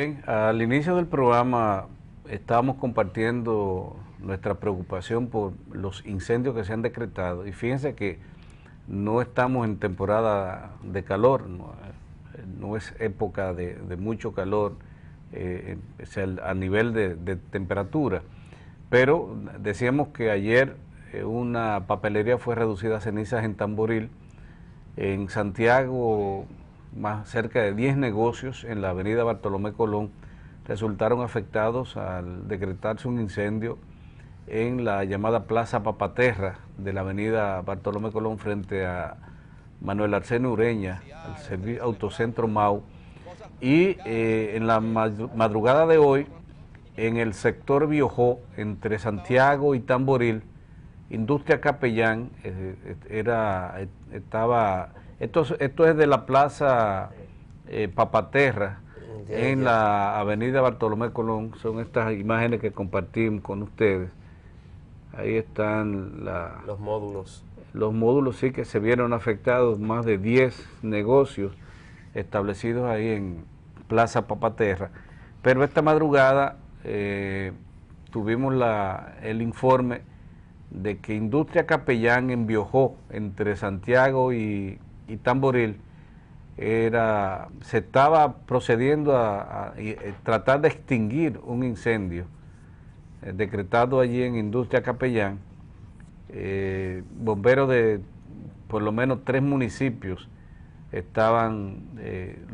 Bien, al inicio del programa estábamos compartiendo nuestra preocupación por los incendios que se han decretado y fíjense que no estamos en temporada de calor, no, es época de, mucho calor eh, a nivel de, de, temperatura, pero decíamos que ayer eh, una papelería fue reducida a cenizas en Tamboril, en Santiago más cerca de 10 negocios en la avenida Bartolomé Colón resultaron afectados al decretarse un incendio en la llamada Plaza Papaterra de la avenida Bartolomé Colón frente a Manuel Arsenio Ureña, el autocentro Mau. Y eh, en la madrugada de hoy, en el sector Biojó, entre Santiago y Tamboril, Industria Capellán eh, eh, era, estaba esto, es de la plaza eh, Papaterra, en la avenida Bartolomé Colón. Son estas imágenes que compartimos con ustedes. Ahí están los módulos. Los módulos sí que se vieron afectados, más de 10 negocios establecidos ahí en Plaza Papaterra. Pero esta madrugada eh, tuvimos el informe de que Industria Capellán en entre Santiago y y Tamboril, era, se estaba procediendo a, eh, tratar de extinguir un incendio eh, decretado allí en Industria Capellán. Eh, bomberos de por lo menos tres municipios estaban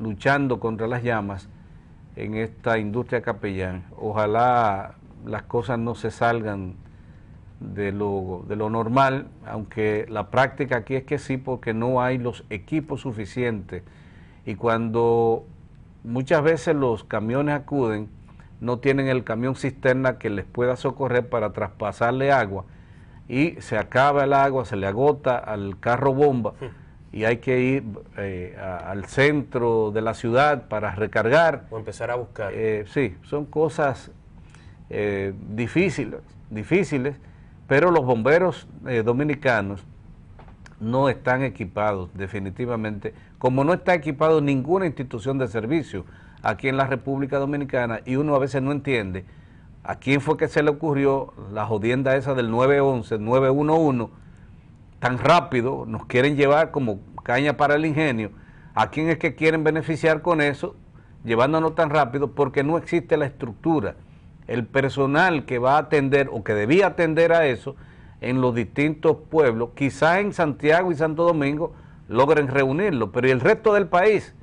luchando contra las llamas en esta industria capellán. Ojalá las cosas no se salgan de lo, de lo normal, aunque la práctica aquí es que sí, porque no hay los equipos suficientes. Y cuando muchas veces los camiones acuden, no tienen el camión cisterna que les pueda socorrer para traspasarle agua y se acaba el agua, se le agota al carro bomba y hay que ir eh, al centro de la ciudad para recargar. O empezar a buscar. Eh, sí, son cosas eh, difíciles, difíciles pero los bomberos eh, dominicanos no están equipados definitivamente, como no está equipado ninguna institución de servicio aquí en la República Dominicana y uno a veces no entiende a quién fue que se le ocurrió la jodienda esa del 911, 911, tan rápido, nos quieren llevar como caña para el ingenio, a quién es que quieren beneficiar con eso, llevándonos tan rápido, porque no existe la estructura el personal que va a atender o que debía atender a eso en los distintos pueblos, quizá en Santiago y Santo Domingo logren reunirlo, pero ¿y el resto del país?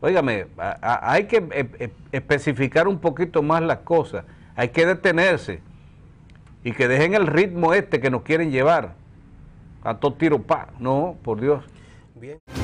Óigame, hay que eh, eh, especificar un poquito más las cosas, hay que detenerse y que dejen el ritmo este que nos quieren llevar a todo tiro pa, no, por Dios. Bien.